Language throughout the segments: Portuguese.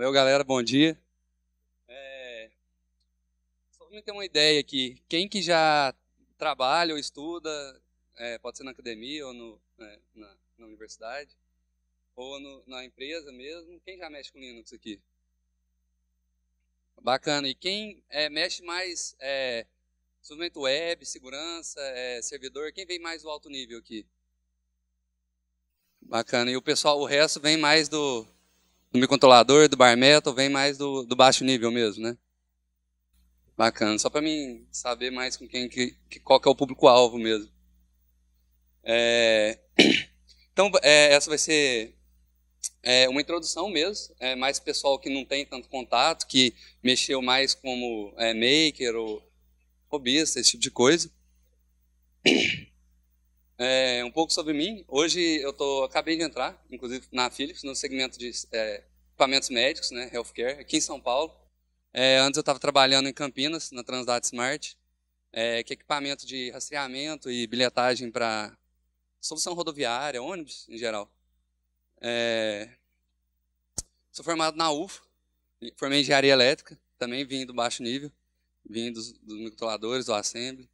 Valeu, galera, bom dia. É... Só para ter uma ideia aqui, quem que já trabalha ou estuda, é, pode ser na academia ou no, é, na, na, universidade, ou no, na empresa mesmo, quem já mexe com Linux aqui? Bacana. E quem é, mexe mais é, desenvolvimento web, segurança, é, servidor, quem vem mais do alto nível aqui? Bacana. E o pessoal, o resto vem mais do, do microcontrolador, do bar metal, vem mais do, do baixo nível mesmo, né? Bacana. Só para mim saber mais com quem que, que qual que é o público-alvo mesmo. É... Então é, essa vai ser é, uma introdução mesmo, é, mais pessoal que não tem tanto contato, que mexeu mais como é, maker ou hobbyista, esse tipo de coisa. É, um pouco sobre mim. Hoje eu tô, acabei de entrar, inclusive na Philips, no segmento de é, equipamentos médicos, né, healthcare, aqui em São Paulo. É, antes eu estava trabalhando em Campinas, na Transdata Smart, é, que é equipamento de rastreamento e bilhetagem para solução rodoviária, ônibus em geral. É, sou formado na UFO, formei engenharia elétrica, também vim do baixo nível, vim dos, dos do assembly.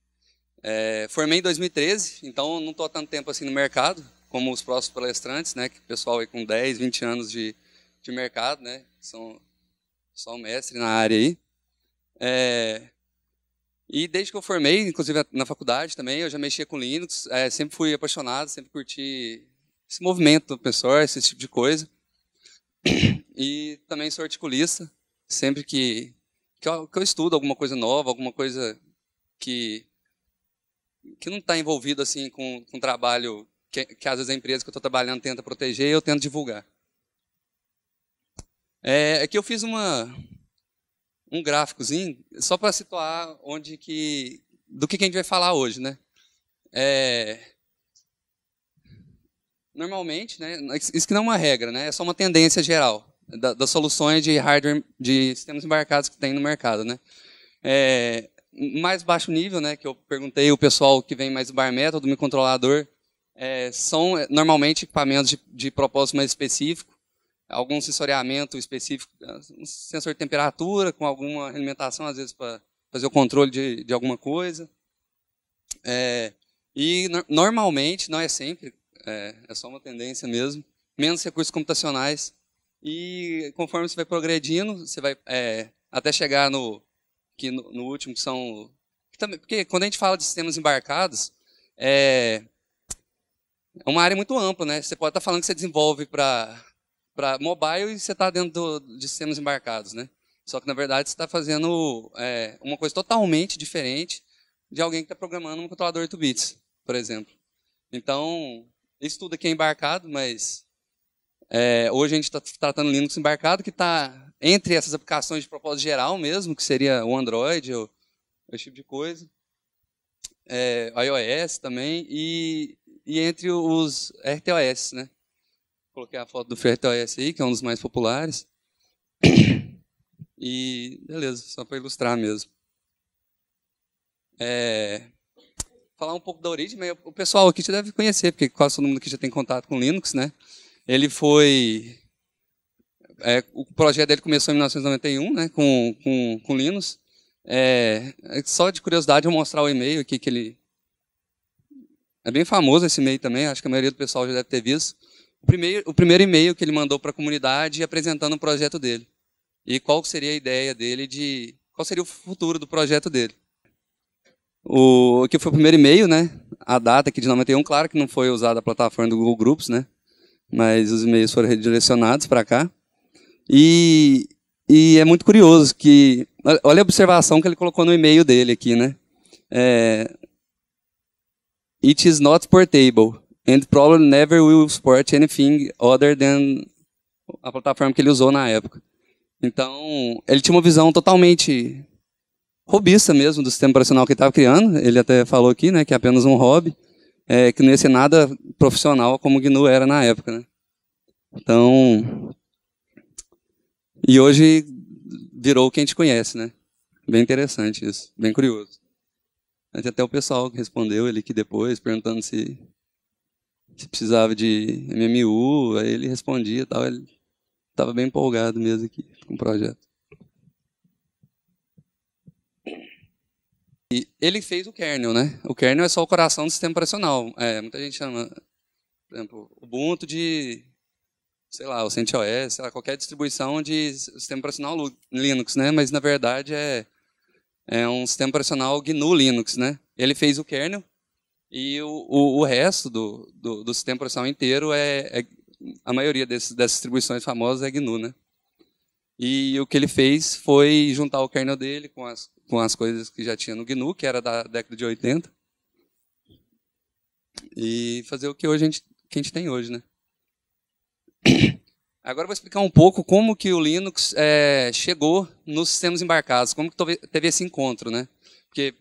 É, formei em 2013, então não estou há tanto tempo assim no mercado, como os próximos palestrantes, né? Que pessoal aí com 10, 20 anos de, de mercado, né? São só mestre na área aí. É, e desde que eu formei, inclusive na faculdade também, eu já mexia com Linux, é, sempre fui apaixonado, sempre curti esse movimento open esse tipo de coisa. E também sou articulista, sempre que, que, eu, que eu estudo alguma coisa nova, alguma coisa que que não está envolvido assim com, com trabalho que, que às vezes a empresa que eu estou trabalhando tenta proteger e eu tento divulgar. É, é que eu fiz uma, um gráficozinho só para situar onde que do que, que a gente vai falar hoje, né? É, normalmente, né, isso que não é uma regra, né, é só uma tendência geral das soluções de hardware de sistemas embarcados que tem no mercado, né? É, mais baixo nível, né, que eu perguntei o pessoal que vem mais do bar método, do microcontrolador, é, são é, normalmente equipamentos de, de propósito mais específico, algum sensoriamento específico, é, um sensor de temperatura, com alguma alimentação, às vezes, para fazer o controle de, de alguma coisa. É, e no, normalmente, não é sempre, é, é só uma tendência mesmo, menos recursos computacionais. E conforme você vai progredindo, você vai é, até chegar no que no, no último que são. Que também, porque quando a gente fala de sistemas embarcados, é, é uma área muito ampla, né? Você pode estar tá falando que você desenvolve para mobile e você está dentro do, de sistemas embarcados, né? Só que, na verdade, você está fazendo é, uma coisa totalmente diferente de alguém que está programando um controlador 8 bits, por exemplo. Então, isso tudo aqui é embarcado, mas é, hoje a gente está tratando Linux embarcado, que está entre essas aplicações de propósito geral mesmo, que seria o Android ou esse tipo de coisa, é, iOS também, e, e entre os RTOS, né? Coloquei a foto do RTOS aí, que é um dos mais populares. E beleza, só para ilustrar mesmo. É, falar um pouco da origem, o pessoal aqui já deve conhecer, porque quase todo mundo aqui já tem contato com Linux, né? Ele foi é, o projeto dele começou em 1991, né, com, com, com Linux. É, é só de curiosidade, eu vou mostrar o e-mail aqui que ele... É bem famoso esse e-mail também, acho que a maioria do pessoal já deve ter visto. O primeiro, o primeiro e-mail que ele mandou para a comunidade apresentando o projeto dele. E qual seria a ideia dele de... Qual seria o futuro do projeto dele. O que foi o primeiro e-mail, né? A data aqui de 91, claro que não foi usada a plataforma do Google Groups, né? Mas os e-mails foram redirecionados para cá. E, e é muito curioso que. Olha a observação que ele colocou no e-mail dele aqui, né? É, It is not portable and probably never will support anything other than a plataforma que ele usou na época. Então, ele tinha uma visão totalmente robista mesmo do sistema operacional que ele estava criando. Ele até falou aqui, né, que é apenas um hobby, é, que não ia ser nada profissional como o GNU era na época, né? Então, e hoje virou o que a gente conhece, né? Bem interessante isso, bem curioso. Até o pessoal que respondeu ele que depois, perguntando se, se precisava de MMU, aí ele respondia e tal. Ele estava bem empolgado mesmo aqui com o projeto. E ele fez o kernel, né? O kernel é só o coração do sistema operacional. É, muita gente chama, por exemplo, Ubuntu de sei lá, o CentOS, sei lá, qualquer distribuição de sistema operacional Linux, né? Mas na verdade é é um sistema operacional GNU Linux, né? Ele fez o kernel e o, o, o resto do, do, do, sistema operacional inteiro é, é a maioria dessas distribuições famosas é GNU, né? E o que ele fez foi juntar o kernel dele com as, com as coisas que já tinha no GNU, que era da década de 80, e fazer o que hoje a gente, que a gente tem hoje, né? Agora eu vou explicar um pouco como que o Linux é, chegou nos sistemas embarcados, como que teve esse encontro, né? Porque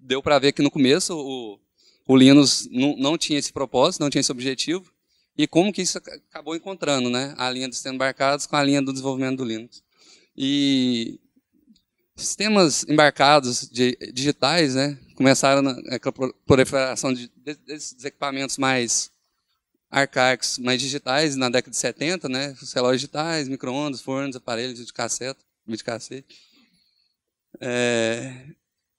deu para ver que no começo o, o Linux não, não tinha esse propósito, não tinha esse objetivo, e como que isso acabou encontrando, né? A linha dos sistemas embarcados com a linha do desenvolvimento do Linux. E sistemas embarcados de, digitais, né? Começaram a proliferação de, desses equipamentos mais arcaicos, mas digitais, na década de 70, né? Os relógios digitais, micro-ondas, fornos, aparelhos de cassete, de cassete. É,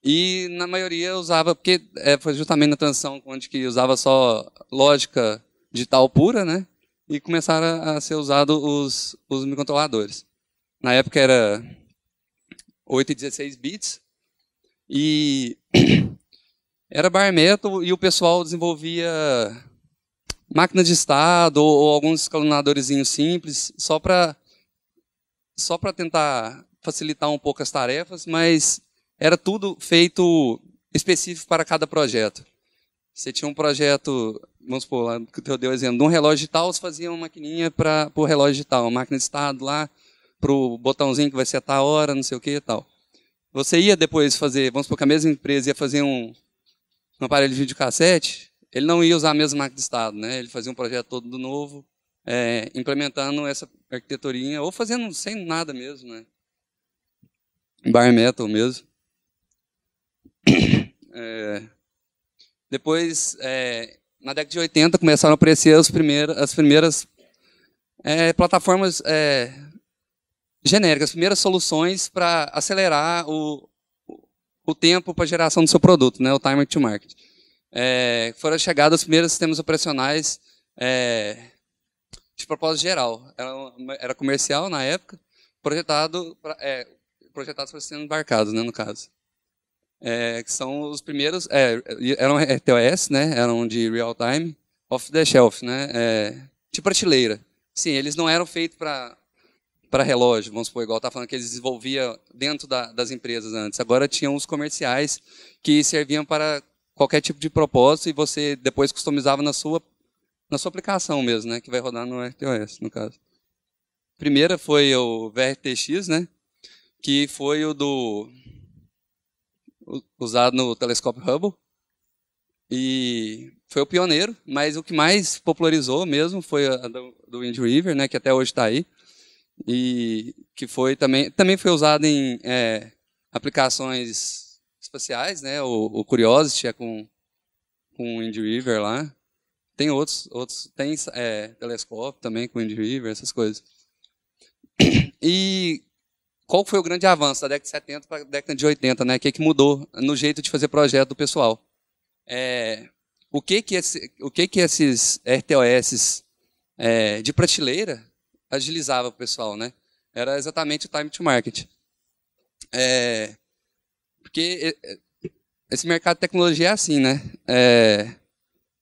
e na maioria usava, porque é, foi justamente na transição onde que usava só lógica digital pura, né? E começaram a ser usados os, os microcontroladores. Na época era 8 e 16 bits. E era bar metal e o pessoal desenvolvia máquina de estado ou, ou alguns escalonadores simples, só para só para tentar facilitar um pouco as tarefas, mas era tudo feito específico para cada projeto. Você tinha um projeto, vamos supor, lá, que eu dei o exemplo, de um relógio tal você fazia uma maquininha para o relógio tal uma máquina de estado lá, para o botãozinho que vai ser a tal hora, não sei o que e tal. Você ia depois fazer, vamos supor que a mesma empresa ia fazer um, um aparelho de videocassete, ele não ia usar a mesma máquina de Estado, né? ele fazia um projeto todo do novo, é, implementando essa arquiteturinha, ou fazendo sem nada mesmo, né? Bar metal mesmo. É, depois, é, na década de 80, começaram a aparecer as primeiras, as primeiras é, plataformas é, genéricas, as primeiras soluções para acelerar o, o tempo para geração do seu produto, né? o time to market é, foram chegados os primeiros sistemas operacionais é, de propósito geral. Era, era, comercial na época, projetado pra, é, projetados para serem embarcados, né, no caso. É, que são os primeiros, é, eram é, TOS, né, eram de real time, off the shelf, né, é, de prateleira. Sim, eles não eram feitos para para relógio, vamos supor, igual tá falando que eles desenvolvia dentro da, das empresas antes. Agora tinham os comerciais que serviam para qualquer tipo de propósito e você depois customizava na sua, na sua aplicação mesmo, né? Que vai rodar no RTOS, no caso. primeira foi o VRTX, né? Que foi o do usado no telescópio Hubble. E foi o pioneiro, mas o que mais popularizou mesmo foi a do, do Wind River, né, que até hoje está aí. E que foi também, também foi usado em é, aplicações espaciais, né? O, o Curiosity é com, com o Indy River lá. Tem outros, outros tem é, telescópio também com o Indy River, essas coisas. E qual foi o grande avanço da década de 70 para a década de 80, né? O que, que mudou no jeito de fazer projeto do pessoal? É, o que que, esse, o que que esses RTOS é, de prateleira agilizava o pessoal, né? Era exatamente o time to market. É, porque esse mercado de tecnologia é assim, né? É,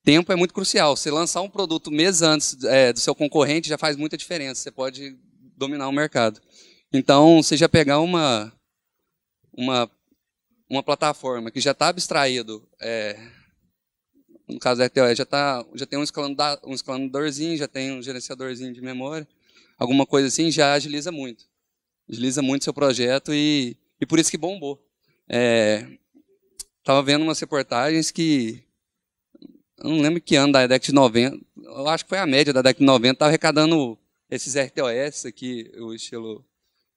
tempo é muito crucial. Você lançar um produto meses antes é, do seu concorrente já faz muita diferença. Você pode dominar o mercado. Então, você já pegar uma, uma, uma plataforma que já está abstraído, é, no caso da RTOE, já, tá, já tem um, escalonador, um escalonadorzinho, já tem um gerenciadorzinho de memória, alguma coisa assim, já agiliza muito. Agiliza muito seu projeto e, e por isso que bombou. Estava é, vendo umas reportagens que. não lembro que ano da década de 90. Eu acho que foi a média da década de 90. Estava arrecadando esses RTOS aqui, o estilo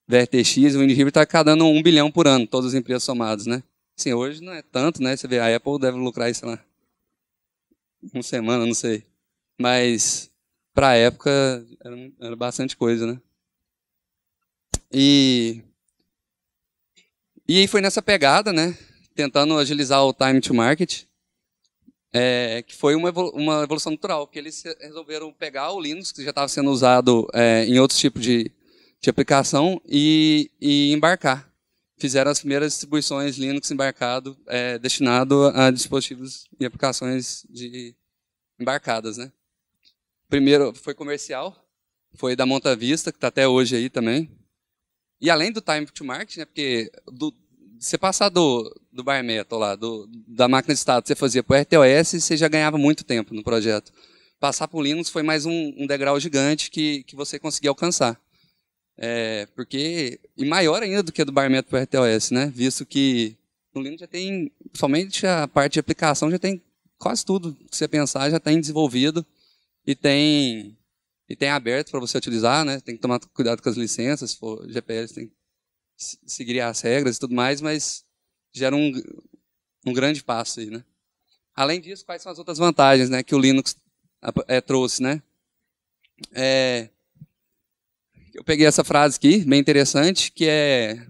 VRTX, o Unilever está arrecadando um bilhão por ano, todas as empresas somadas, né? Assim, hoje não é tanto, né? Você vê, a Apple deve lucrar, isso lá, uma semana, não sei. Mas, para a época, era, era bastante coisa, né? E e aí foi nessa pegada, né? Tentando agilizar o time to market, é, que foi uma, evolu uma evolução natural, porque eles resolveram pegar o Linux, que já estava sendo usado é, em outros tipos de, de aplicação, e, e, embarcar. Fizeram as primeiras distribuições Linux embarcado, é, destinado a dispositivos e aplicações de embarcadas, né? Primeiro foi comercial, foi da Monta Vista, que está até hoje aí também, e além do time to market, né? Porque do, você passar do, do bar metal lá, do, da máquina de estado que você fazia para o RTOS, você já ganhava muito tempo no projeto. Passar para o Linux foi mais um, um, degrau gigante que, que você conseguia alcançar. É, porque, e maior ainda do que do bar metal para o RTOS, né? Visto que no Linux já tem, somente a parte de aplicação já tem quase tudo que você pensar, já tem desenvolvido e tem e tem aberto para você utilizar, né? Tem que tomar cuidado com as licenças, se for GPS tem que seguir as regras e tudo mais, mas gera um, um grande passo aí, né? Além disso, quais são as outras vantagens, né, que o Linux é, trouxe, né? É, eu peguei essa frase aqui, bem interessante, que é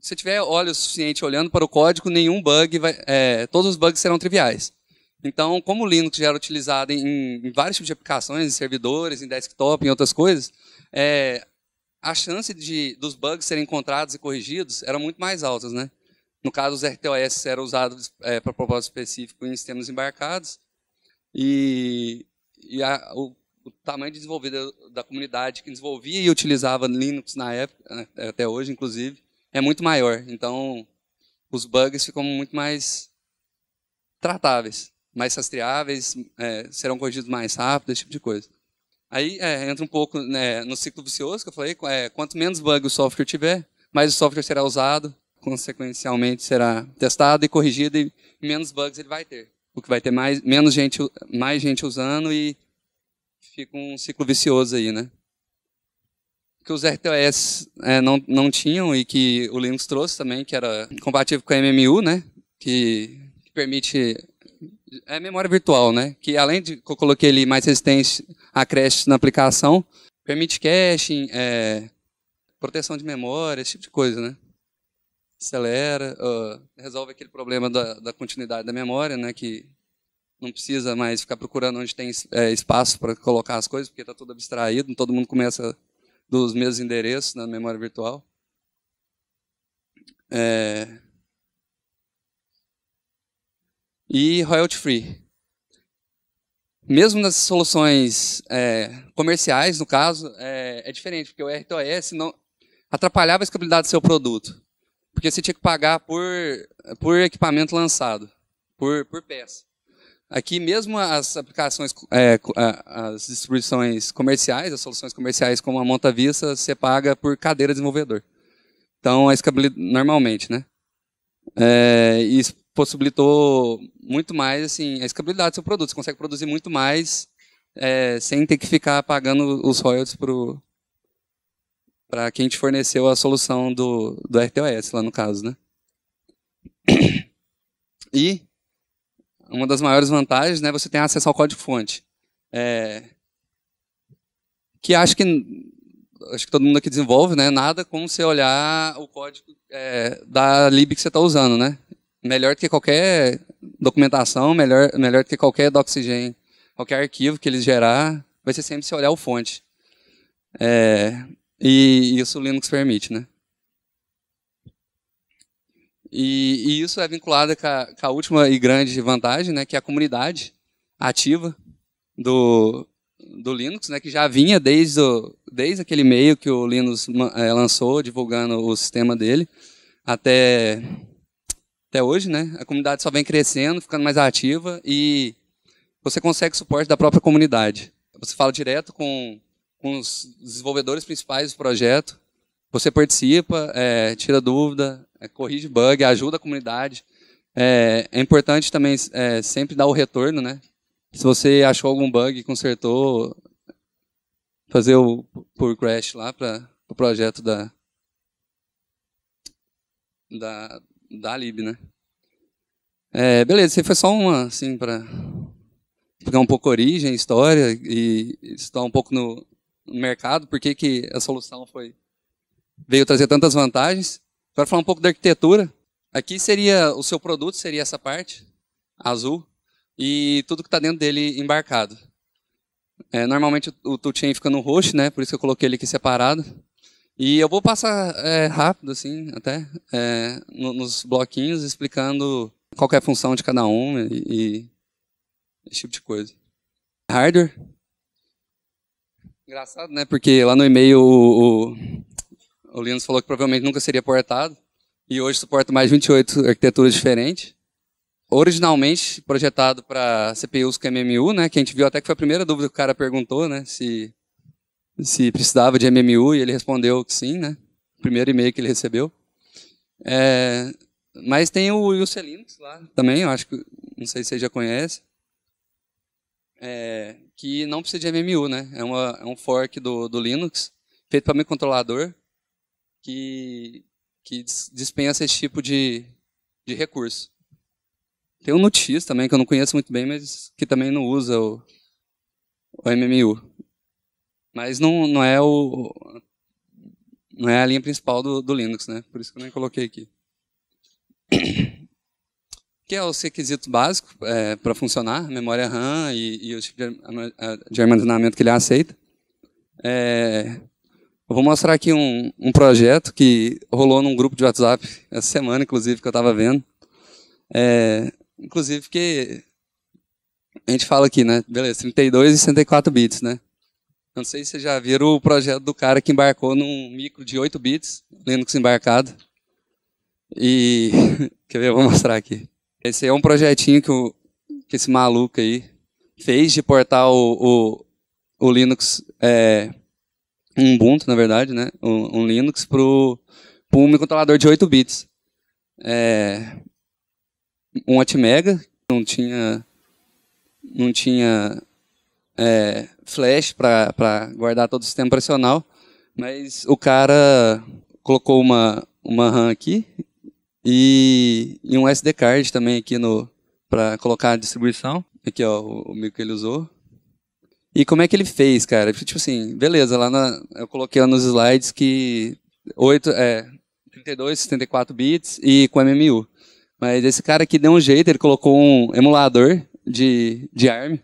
se tiver olho suficiente olhando para o código, nenhum bug vai, é, todos os bugs serão triviais. Então, como o Linux já era utilizado em, em vários tipos de aplicações, em servidores, em desktop, em outras coisas, é, a chance de, dos bugs serem encontrados e corrigidos era muito mais alta. Né? No caso, os RTOS eram usados é, para propósito específico em sistemas embarcados. E, e a, o, o, tamanho de desenvolvido da comunidade que desenvolvia e utilizava Linux na época, né, até hoje, inclusive, é muito maior. Então, os bugs ficam muito mais tratáveis mais rastreáveis, é, serão corrigidos mais rápido, esse tipo de coisa. Aí é, entra um pouco né, no ciclo vicioso que eu falei, é, quanto menos bug o software tiver, mais o software será usado, consequencialmente será testado e corrigido e menos bugs ele vai ter. O que vai ter mais, menos gente, mais gente usando e fica um ciclo vicioso aí, né? Que os RTOS é, não, não tinham e que o Linux trouxe também, que era compatível com a MMU, né? Que, que permite é memória virtual, né? Que além de que eu coloquei ali mais resistente a creche na aplicação, permite caching, é, proteção de memória, esse tipo de coisa, né? Acelera, uh, resolve aquele problema da, da, continuidade da memória, né? Que não precisa mais ficar procurando onde tem é, espaço para colocar as coisas, porque está tudo abstraído, todo mundo começa dos mesmos endereços na memória virtual. É, e royalty free. Mesmo nas soluções é, comerciais, no caso, é, é, diferente, porque o RTOS não atrapalhava a escalabilidade do seu produto, porque você tinha que pagar por, por equipamento lançado, por, por peça. Aqui, mesmo as aplicações, é, as distribuições comerciais, as soluções comerciais como a Monta Vista, você paga por cadeira desenvolvedor. Então, a escalabilidade, normalmente, né? É, isso possibilitou muito mais assim, a escabilidade do seu produto. Você consegue produzir muito mais é, sem ter que ficar pagando os royalties para quem te forneceu a solução do, do RTOS, lá no caso. Né? E uma das maiores vantagens, né, você tem acesso ao código-fonte. É, que acho que acho que todo mundo aqui desenvolve, né? Nada como você olhar o código é, da lib que você está usando, né? melhor do que qualquer documentação, melhor, melhor do que qualquer DoxyGen, qualquer arquivo que eles gerar, vai ser sempre se olhar o fonte. É, e isso o Linux permite, né? E, e isso é vinculado com a, com a, última e grande vantagem, né, que é a comunidade ativa do, do Linux, né, que já vinha desde, o, desde aquele meio que o Linux eh, lançou, divulgando o sistema dele, até até hoje, né? A comunidade só vem crescendo, ficando mais ativa e você consegue suporte da própria comunidade. Você fala direto com, com os desenvolvedores principais do projeto, você participa, é, tira dúvida, é, corrige bug, ajuda a comunidade. É, é importante também é, sempre dar o retorno, né? Se você achou algum bug, consertou, fazer o pull crash lá para o pro projeto da, da da Lib, né? É, beleza, isso aí foi só uma, assim, para pegar um pouco a origem, história e estudar um pouco no, no mercado, por que que a solução foi veio trazer tantas vantagens. Agora falar um pouco da arquitetura. Aqui seria o seu produto, seria essa parte azul e tudo que está dentro dele embarcado. É, normalmente o toolchain fica no roxo, né? Por isso que eu coloquei ele aqui separado. E eu vou passar é, rápido, assim, até, é, no, nos bloquinhos, explicando qual é a função de cada um e, e esse tipo de coisa. Hardware? Engraçado, né? Porque lá no e-mail o, o, o falou que provavelmente nunca seria portado. E hoje suporta mais 28 arquiteturas diferentes. Originalmente projetado para CPUs com MMU, né? Que a gente viu até que foi a primeira dúvida que o cara perguntou, né? Se se precisava de MMU e ele respondeu que sim, né? Primeiro e-mail que ele recebeu. É, mas tem o UC Linux lá também, eu acho que não sei se você já conhece, é, que não precisa de MMU, né? É, uma, é um fork do, do Linux feito para microcontrolador que que dispensa esse tipo de, de recurso. Tem o Nutis também, que eu não conheço muito bem, mas que também não usa o, o MMU. Mas não, não é o não é a linha principal do, do Linux, né? Por isso que eu nem coloquei aqui. que é os requisitos básicos é, para funcionar, memória RAM e, e o tipo de armazenamento que ele aceita. É, eu vou mostrar aqui um, um, projeto que rolou num grupo de WhatsApp essa semana, inclusive, que eu estava vendo. É, inclusive, que a gente fala aqui, né? Beleza, 32 e 64 bits, né? não sei se vocês já viram o projeto do cara que embarcou num micro de 8 bits, Linux embarcado. E. Quer ver? Eu vou mostrar aqui. Esse é um projetinho que, o, que esse maluco aí fez de portar o, o, o Linux. É, um Ubuntu, na verdade, né? Um, um Linux para um microcontrolador de 8 bits. É, um Atmega, não tinha. Não tinha é, flash para guardar todo o sistema operacional, mas o cara colocou uma, uma RAM aqui e, e um SD card também aqui no para colocar a distribuição. Aqui ó, o, o micro que ele usou. E como é que ele fez, cara? Tipo assim, beleza, lá na, eu coloquei lá nos slides que 8, é, 32, 64 bits e com MMU. Mas esse cara aqui deu um jeito, ele colocou um emulador de, de ARM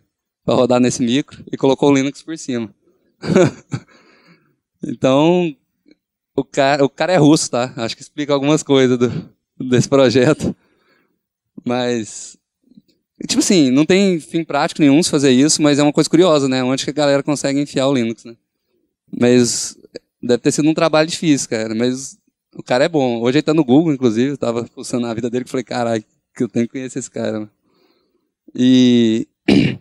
para rodar nesse micro e colocou o Linux por cima. então, o cara, o cara é russo, tá? Acho que explica algumas coisas do, desse projeto. Mas, tipo assim, não tem fim prático nenhum se fazer isso, mas é uma coisa curiosa, né? Onde que a galera consegue enfiar o Linux, né? Mas deve ter sido um trabalho difícil, cara. Mas o cara é bom. Hoje ele tá no Google, inclusive. Eu tava pulsando a vida dele que falei, caralho, que eu tenho que conhecer esse cara. E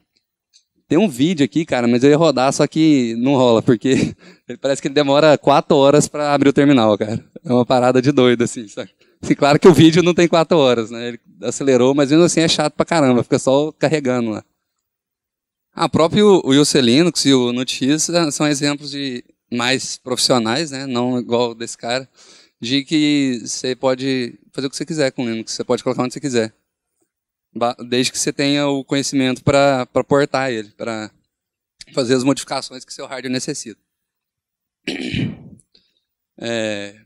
Tem um vídeo aqui, cara, mas eu ia rodar, só que não rola, porque ele parece que ele demora quatro horas para abrir o terminal, cara. É uma parada de doido, assim, sabe? Assim, claro que o vídeo não tem quatro horas, né? Ele acelerou, mas mesmo assim é chato pra caramba, fica só carregando lá. Ah, próprio o Yuse Linux e o NuTX são exemplos de mais profissionais, né? Não igual desse cara, de que você pode fazer o que você quiser com o Linux, você pode colocar onde você quiser desde que você tenha o conhecimento para portar ele, para fazer as modificações que seu hardware necessita. É,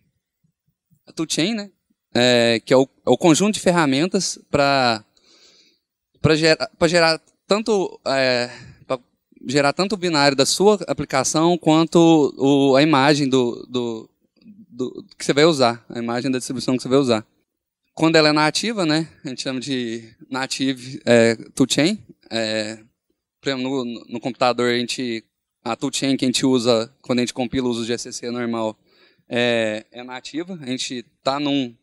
a toolchain, né? É, que é o, é o, conjunto de ferramentas para para gerar, gerar tanto é, gerar tanto o binário da sua aplicação quanto o, a imagem do, do, do que você vai usar, a imagem da distribuição que você vai usar. Quando ela é nativa, né, a gente chama de native é, toolchain. É, no, no computador, a, gente, a toolchain que a gente usa quando a gente compila o uso de GCC normal é, é nativa. A gente está num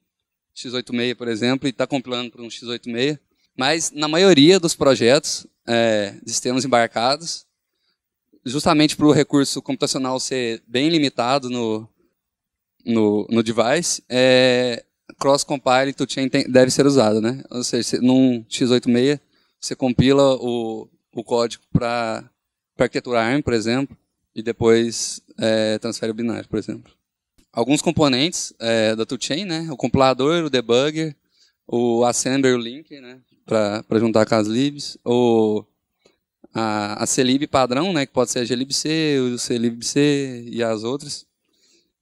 x86, por exemplo, e está compilando para um x86. Mas na maioria dos projetos, é, sistemas embarcados, justamente para o recurso computacional ser bem limitado no, no, no device, é, cross compile e toolchain tem, deve ser usado, né? Ou seja, num x86, você compila o, o código para arquitetura ARM, por exemplo, e depois é, transfere o binário, por exemplo. Alguns componentes é, da toolchain, né? O compilador, o debugger, o assembler, o link, né? Para juntar com as libs. O, a, a CLib padrão, né? Que pode ser a glibc, o clibc e as outras.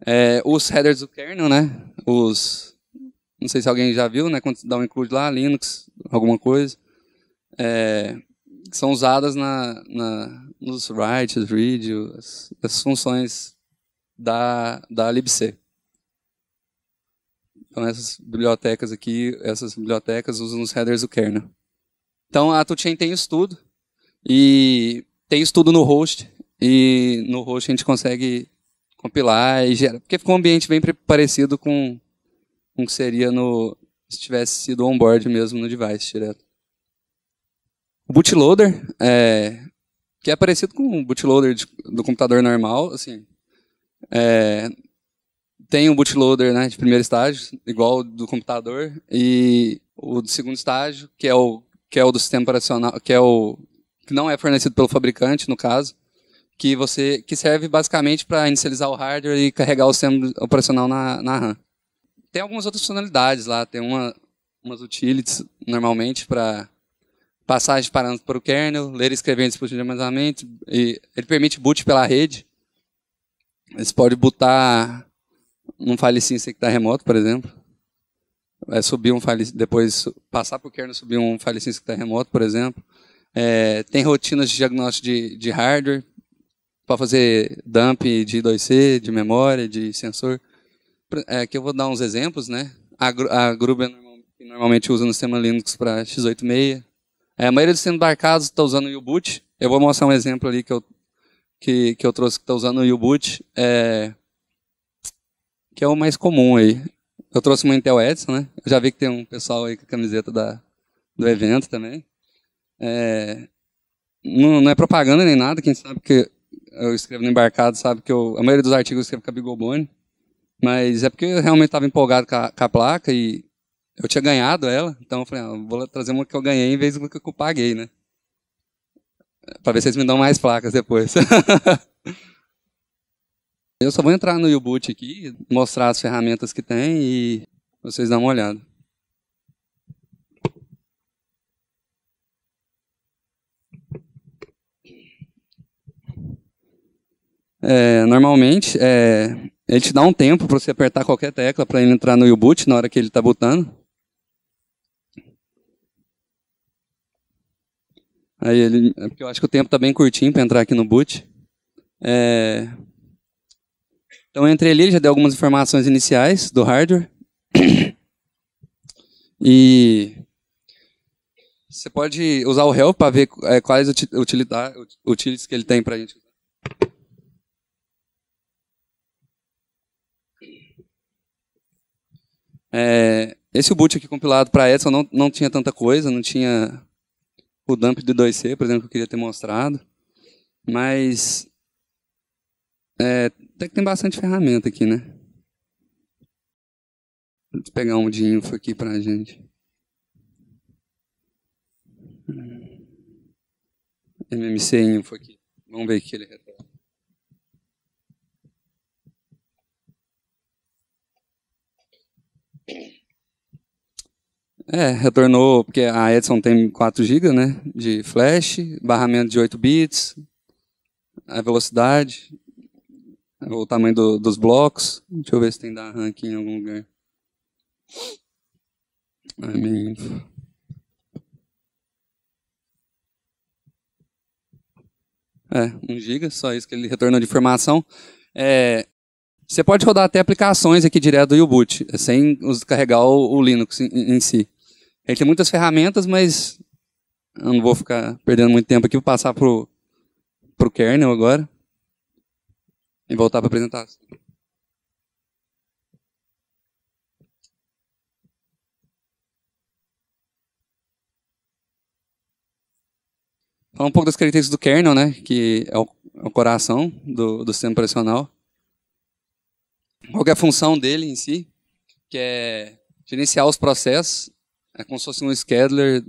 É, os headers do kernel, né? Os não sei se alguém já viu, né? Quando dá um include lá, Linux, alguma coisa. É, são usadas na, na, nos writes, reads, as, as funções da, da libc. Então essas bibliotecas aqui, essas bibliotecas usam os headers do kernel. Então a toolchain tem isso tudo e tem isso tudo no host e no host a gente consegue compilar e gera, porque fica um ambiente bem parecido com com o que seria no, se tivesse sido onboard mesmo no device direto. O bootloader, é, que é parecido com o bootloader de, do computador normal, assim, é, tem um bootloader né, de primeiro estágio, igual do computador, e o do segundo estágio, que é o que é o do sistema operacional, que é o que não é fornecido pelo fabricante, no caso, que você que serve basicamente para inicializar o hardware e carregar o sistema operacional na, na RAM tem algumas outras funcionalidades lá. Tem uma, umas utilities, normalmente, para passagem de parâmetros para o kernel, ler e escrever em dispositivo de armazenamento. E ele permite boot pela rede. Você pode bootar um file system que está remoto, por exemplo. É subir um file, depois passar para o kernel subir um file system que está remoto, por exemplo. É, tem rotinas de diagnóstico de, de hardware para fazer dump de I2C, de memória, de sensor é, que eu vou dar uns exemplos, né? A, a Gruber é normalmente usa no sistema Linux para x86. É, a maioria dos embarcados está usando o U-Boot. Eu vou mostrar um exemplo ali que eu, que, que eu trouxe que está usando o U-Boot, é, que é o mais comum aí. Eu trouxe uma Intel Edison, né? Eu já vi que tem um pessoal aí com a camiseta da, do evento também. É, não, não, é propaganda nem nada, quem sabe que eu escrevo no embarcado sabe que eu, a maioria dos artigos eu escrevo com a Bigobone. Mas é porque eu realmente estava empolgado com a, com a, placa e eu tinha ganhado ela, então eu falei, ah, vou trazer uma que eu ganhei em vez do que eu paguei, né? Para ver se eles me dão mais placas depois. eu só vou entrar no U-Boot aqui, mostrar as ferramentas que tem e vocês dão uma olhada. É, normalmente, é, ele te dá um tempo para você apertar qualquer tecla para ele entrar no U-Boot na hora que ele está botando. Aí ele, é porque eu acho que o tempo está bem curtinho para entrar aqui no boot. É... Então entre ali ele já deu algumas informações iniciais do hardware. E você pode usar o help para ver é, quais utilities que ele tem para a gente usar. É, esse boot aqui compilado para Edson não, não tinha tanta coisa, não tinha o dump de 2C, por exemplo, que eu queria ter mostrado. Mas é, até que tem bastante ferramenta aqui, né? Vou pegar um de info aqui para a gente. MMC info aqui. Vamos ver o que ele É, retornou, porque a Edson tem 4 GB né, de flash, barramento de 8 bits, a velocidade, o tamanho do, dos blocos. Deixa eu ver se tem da RAM aqui em algum lugar. Ah, é info. É, 1 um GB, só isso que ele retornou de informação. É, você pode rodar até aplicações aqui direto do U-Boot, sem carregar o, Linux em, si. Ele tem muitas ferramentas, mas eu não vou ficar perdendo muito tempo aqui. Vou passar para o kernel agora e voltar para apresentar. apresentação. Falar um pouco das características do kernel, né, que é o, é o coração do, do sistema operacional qual é a função dele em si, que é gerenciar os processos, é como se fosse um scheduler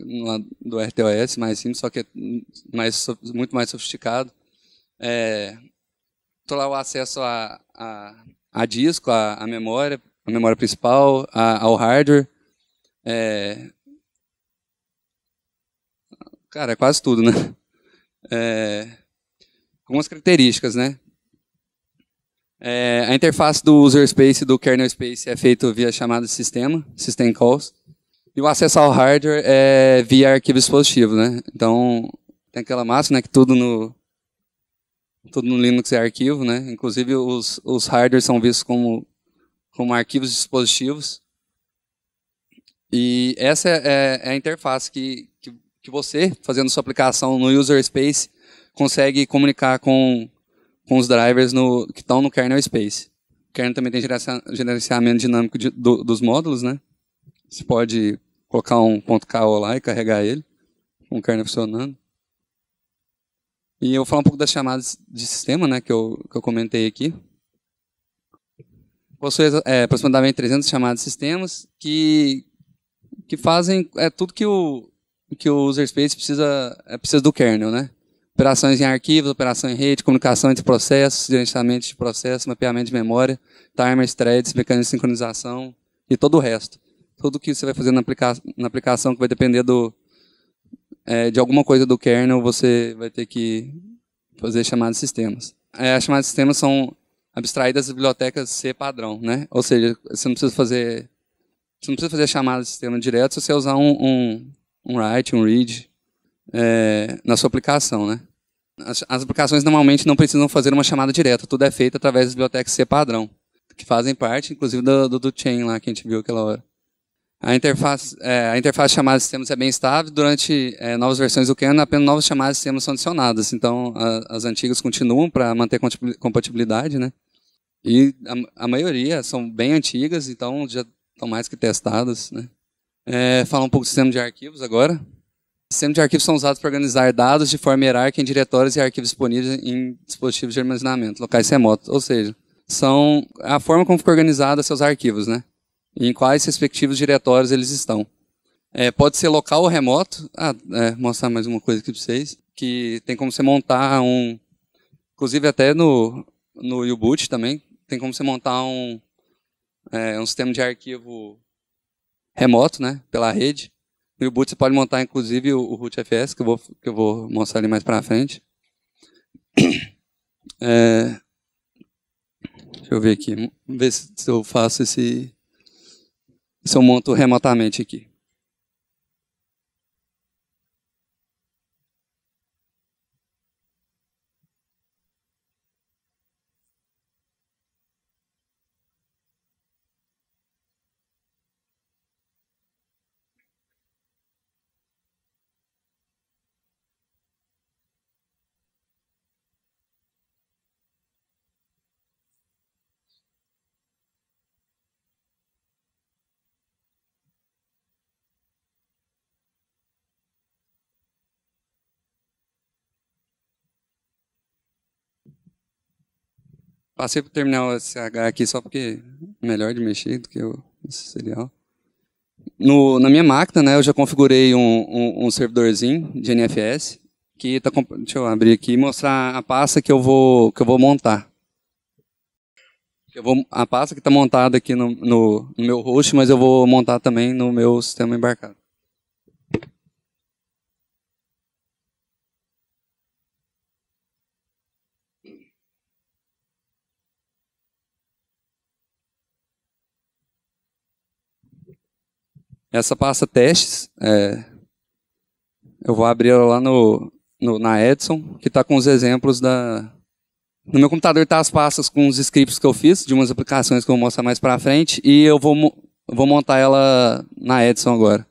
eh, do RTOS, mais simples, só que é mais, muito mais sofisticado. É, controlar o acesso a, a, a disco, a, a, memória, a memória principal, a, ao hardware. É, cara, é quase tudo, né? É, algumas características, né? É, a interface do user space e do kernel space é feito via chamada de sistema, system calls. E o acesso ao hardware é via arquivo dispositivo, né? Então, tem aquela massa, né, que tudo no tudo no Linux é arquivo, né? Inclusive os, os hardware são vistos como como arquivos dispositivos. E essa é, é, é a interface que, que, que você, fazendo sua aplicação no user space, consegue comunicar com com os drivers no, que estão no kernel space. O kernel também tem gerenciamento dinâmico de, do, dos módulos, né? Você pode colocar um ponto .ko lá e carregar ele, com o kernel funcionando. E eu vou falar um pouco das chamadas de sistema, né, que eu, que eu comentei aqui. Possui é, aproximadamente 300 chamadas de sistemas que, que fazem é, tudo que o, que o user space precisa, é, precisa do kernel, né? operações em arquivos, operação em rede, comunicação entre processos, gerenciamento de processos, mapeamento de memória, timers, threads, mecânica de sincronização e todo o resto. Tudo que você vai fazer na, aplica na aplicação que vai depender do, é, de alguma coisa do kernel, você vai ter que fazer chamadas de sistemas. É, as chamadas de sistemas são abstraídas das bibliotecas C padrão, né? Ou seja, você não precisa fazer você não precisa fazer chamada de sistema direto se você usar um, um, um write, um read, é, na sua aplicação, né? As, as, aplicações normalmente não precisam fazer uma chamada direta, tudo é feito através das bibliotecas C padrão, que fazem parte, inclusive, do, do, do chain lá que a gente viu aquela hora. A interface, é, a interface de chamada de sistemas é bem estável. Durante é, novas versões do kernel, apenas novas chamadas de sistemas são adicionadas. Então, a, as antigas continuam para manter compatibilidade, né? E a, a, maioria são bem antigas, então já estão mais que testadas, né? É, falar um pouco do sistema de arquivos agora. Sistema de arquivos são usados para organizar dados de forma hierárquica em diretórios e arquivos disponíveis em dispositivos de armazenamento, locais remotos. Ou seja, são a forma como ficam organizados seus arquivos, né? em quais respectivos diretórios eles estão. É, pode ser local ou remoto. Ah, é, mostrar mais uma coisa aqui para vocês. Que tem como você montar um... Inclusive até no, no U-Boot também, tem como você montar um, é, um sistema de arquivo remoto, né? Pela rede. E o boot você pode montar, inclusive, o, o rootfs, que eu, vou, que eu vou mostrar ali mais para frente. É, deixa eu ver aqui, ver se eu faço esse... se eu monto remotamente aqui. Passei pro terminal SH aqui só porque é melhor de mexer do que o serial. No, na minha máquina, né, eu já configurei um, um, um servidorzinho de NFS que tá, deixa eu abrir aqui e mostrar a pasta que eu vou que eu vou montar. Eu vou, a pasta que está montada aqui no, no, no meu host, mas eu vou montar também no meu sistema embarcado. Essa pasta testes, é, eu vou abrir ela lá no, no na Edson, que está com os exemplos da... No meu computador está as pastas com os scripts que eu fiz, de umas aplicações que eu vou mostrar mais para frente, e eu vou, vou montar ela na Edson agora.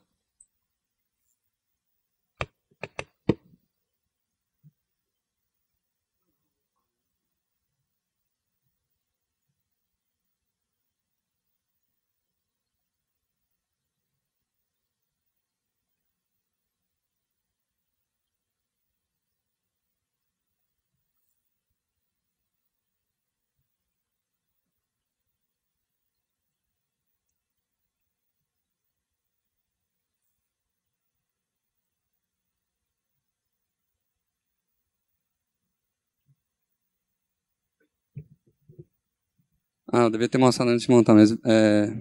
Ah, eu devia ter mostrado antes de montar, mas. É...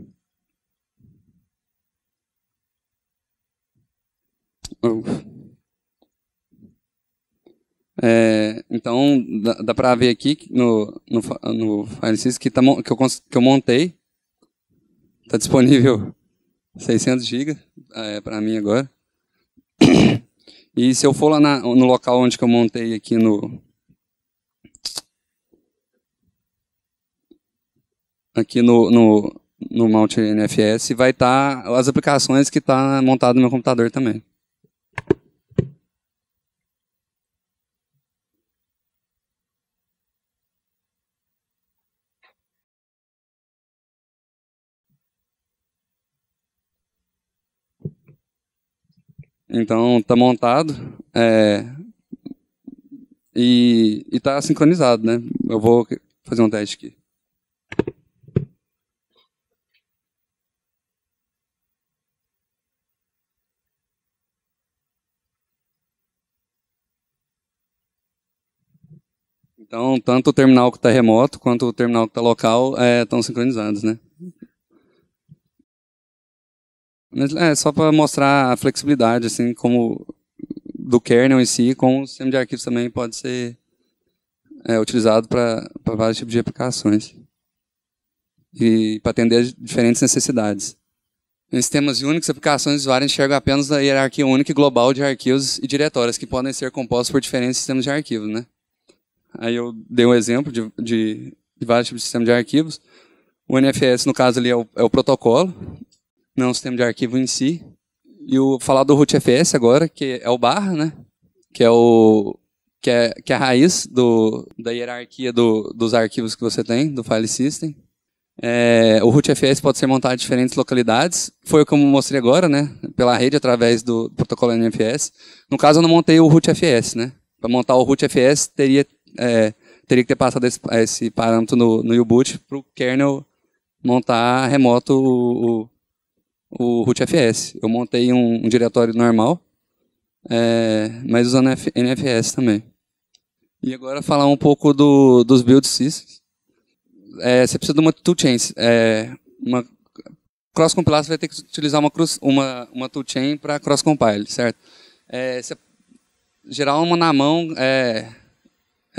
É, então, dá, dá para ver aqui no, no, no que, tá, que, eu, que eu montei. Está disponível 600 GB é, para mim agora. E se eu for lá na, no local onde eu montei aqui no, aqui no, no, no Mount NFS, vai estar tá as aplicações que está montado no meu computador também. Então está montado é, e está sincronizado, né? Eu vou fazer um teste aqui. Então, tanto o terminal que está remoto quanto o terminal que está local estão é, sincronizados, né? É, só para mostrar a flexibilidade, assim, como do kernel em si, com o sistema de arquivos também pode ser é, utilizado para vários tipos de aplicações. E para atender as diferentes necessidades. Em sistemas Unix, aplicações usuárias enxergam apenas a hierarquia única e global de arquivos e diretórios, que podem ser compostos por diferentes sistemas de arquivos, né? Aí eu dei um exemplo de, de, de vários tipos de sistema de arquivos. O NFS, no caso, ali é o, é o protocolo, não o sistema de arquivo em si. E o falar do rootfs agora, que é o barra, né? Que é o que é, que é a raiz do, da hierarquia do, dos arquivos que você tem, do file system. É, o rootfs pode ser montado em diferentes localidades. Foi o que eu mostrei agora, né? Pela rede através do protocolo NFS. No caso, eu não montei o rootfs, né? Para montar o rootfs teria é, teria que ter passado esse, esse parâmetro no, no U-Boot para o kernel montar remoto o, o, o rootfs. Eu montei um, um diretório normal, é, mas usando NFS também. E agora falar um pouco do, dos build systems. É, você precisa de uma toolchain. É, cross compilar você vai ter que utilizar uma, uma, uma toolchain para cross compile, certo? É, você, gerar uma na mão é,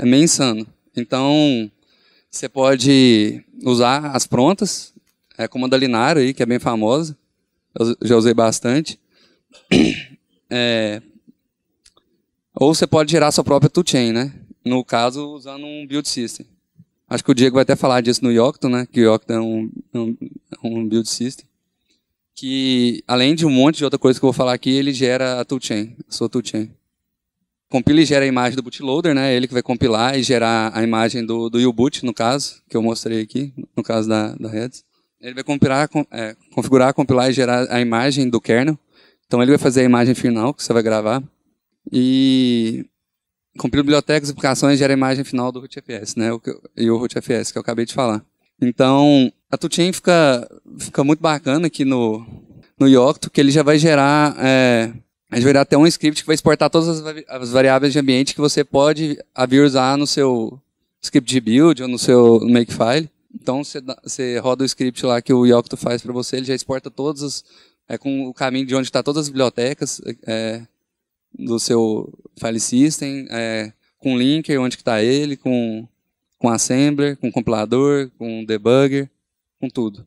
é meio insano. Então, você pode usar as prontas, é como a da Linaro aí, que é bem famosa. Eu já usei bastante. É, ou você pode gerar sua própria toolchain, né? No caso, usando um build system. Acho que o Diego vai até falar disso no Yocto, né? Que o Yocto é um, é um, é um build system. Que, além de um monte de outra coisa que eu vou falar aqui, ele gera a toolchain, a sua toolchain compila e gera a imagem do bootloader, né? Ele que vai compilar e gerar a imagem do, do U-boot, no caso, que eu mostrei aqui, no caso da, da Reds. Ele vai compilar, com, é, configurar, compilar e gerar a imagem do kernel. Então ele vai fazer a imagem final que você vai gravar. E compila bibliotecas, aplicações e gera a imagem final do rootfs, né? E o rootfs que eu acabei de falar. Então, a Tutin fica, fica muito bacana aqui no, no Yocto, que ele já vai gerar é, a gente vai dar até um script que vai exportar todas as variáveis de ambiente que você pode vir usar no seu script de build ou no seu makefile. Então você, roda o script lá que o Yocto faz para você, ele já exporta todas os é, com o caminho de onde está todas as bibliotecas é, do seu file system, é, com linker, onde está ele, com, com assembler, com compilador, com debugger, com tudo.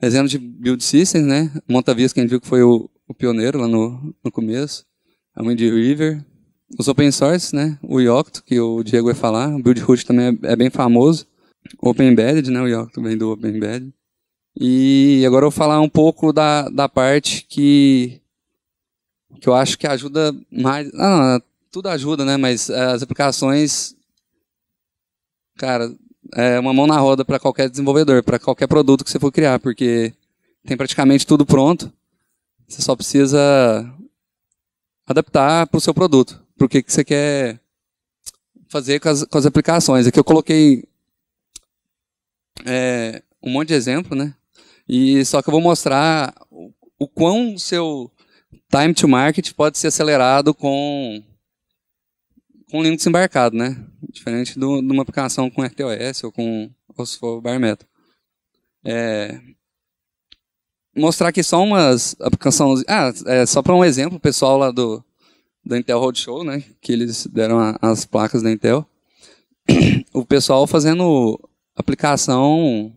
Exemplo de build systems, né? Montavias que a gente viu que foi o, o pioneiro lá no, no começo, a de River, os open source, né? O Yocto, que o Diego vai falar, o Build Root também é, é bem famoso. Open Embedded, né? O Yocto vem do Open Embedded. E agora eu vou falar um pouco da, da parte que, que eu acho que ajuda mais. Ah, não, é, tudo ajuda, né? Mas é, as aplicações. Cara, é uma mão na roda para qualquer desenvolvedor, para qualquer produto que você for criar, porque tem praticamente tudo pronto. Você só precisa adaptar para o seu produto, para o que, que você quer fazer com as, com as aplicações. Aqui eu coloquei é, um monte de exemplo, né? E só que eu vou mostrar o, o quão seu time to market pode ser acelerado com com Linux embarcado, né? Diferente do, de uma aplicação com RTOS ou com ou se for Bar Metal. É, mostrar aqui só umas canções. Ah, é, só para um exemplo, o pessoal lá do do Intel Roadshow, né? Que eles deram a, as placas da Intel. O pessoal fazendo aplicação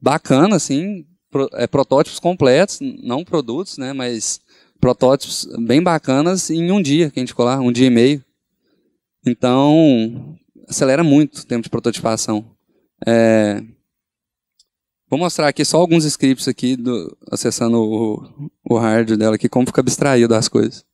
bacana, assim, pro, é, protótipos completos, não produtos, né? Mas protótipos bem bacanas em um dia que a gente colar, um dia e meio. Então, acelera muito o tempo de prototipação. É, Vou mostrar aqui só alguns scripts aqui, do, acessando o, o hard dela aqui, como fica abstraído as coisas.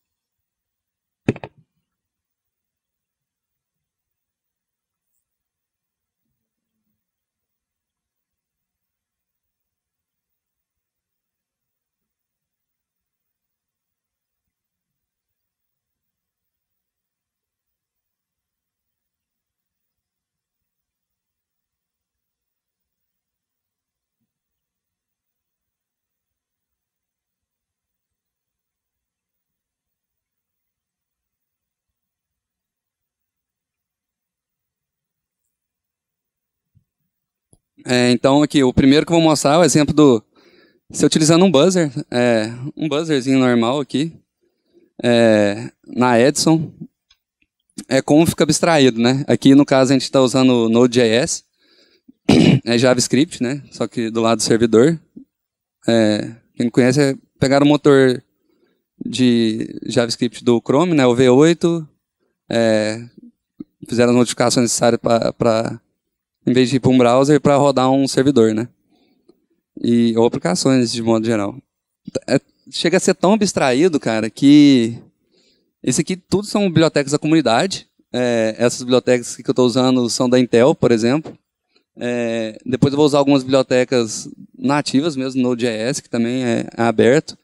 É, então, aqui, o primeiro que eu vou mostrar é o exemplo do... Se utilizando um buzzer, é, um buzzerzinho normal aqui, é, na Edison, é como fica abstraído, né? Aqui, no caso, a gente está usando Node.js, é JavaScript, né? Só que do lado do servidor. É, quem conhece, é pegar o motor de JavaScript do Chrome, né, o V8, é, fizeram as notificações necessárias para em vez de ir para um browser para rodar um servidor, né? E ou aplicações de modo geral. É, chega a ser tão abstraído, cara, que esse aqui tudo são bibliotecas da comunidade. É, essas bibliotecas que eu estou usando são da Intel, por exemplo. É, depois eu vou usar algumas bibliotecas nativas mesmo, Node.js, que também é, é aberto.